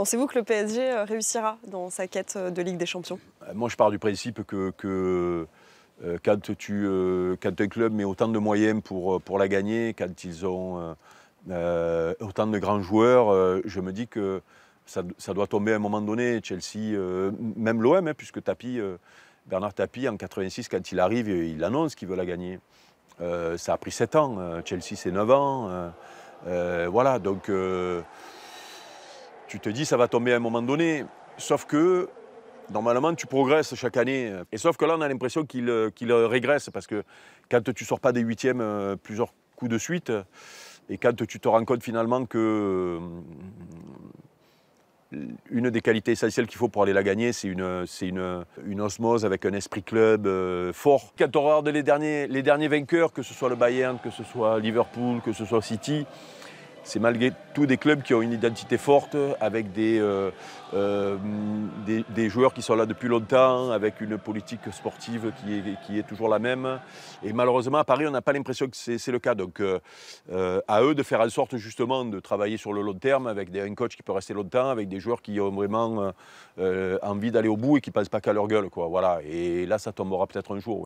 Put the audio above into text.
Pensez-vous que le PSG euh, réussira dans sa quête euh, de Ligue des Champions euh, Moi, je pars du principe que, quand, un club met autant de moyens pour, pour la gagner, quand ils ont autant de grands joueurs, je me dis que ça, doit tomber à un moment donné. Chelsea, même l'OM, hein, puisque Tapie, Bernard Tapie, en 86, quand il arrive, il annonce qu'il veut la gagner. ça a pris 7 ans. Chelsea, c'est 9 ans. voilà, donc tu te dis ça va tomber à un moment donné. Sauf que normalement, tu progresses chaque année. Et sauf que là, on a l'impression qu'il euh, régresse parce que quand tu sors pas des huitièmes euh, plusieurs coups de suite, et quand tu te rends compte finalement que euh, une des qualités essentielles qu'il faut pour aller la gagner, c'est une, une, une, osmose avec un esprit club fort. Quand on regarde les derniers, les derniers vainqueurs, que ce soit le Bayern, que ce soit Liverpool, que ce soit City, c'est malgré tout des clubs qui ont une identité forte, avec euh, euh, des, des, joueurs qui sont là depuis longtemps, avec une politique sportive qui est, qui est toujours la même. Et malheureusement, à Paris, on n'a pas l'impression que c'est le cas. Donc, euh, à eux de faire en sorte justement de travailler sur le long terme, avec des, un coach qui peut rester longtemps, avec des joueurs qui ont vraiment envie d'aller au bout et qui ne pensent pas qu'à leur gueule. Voilà. Et là, ça tombera peut-être un jour.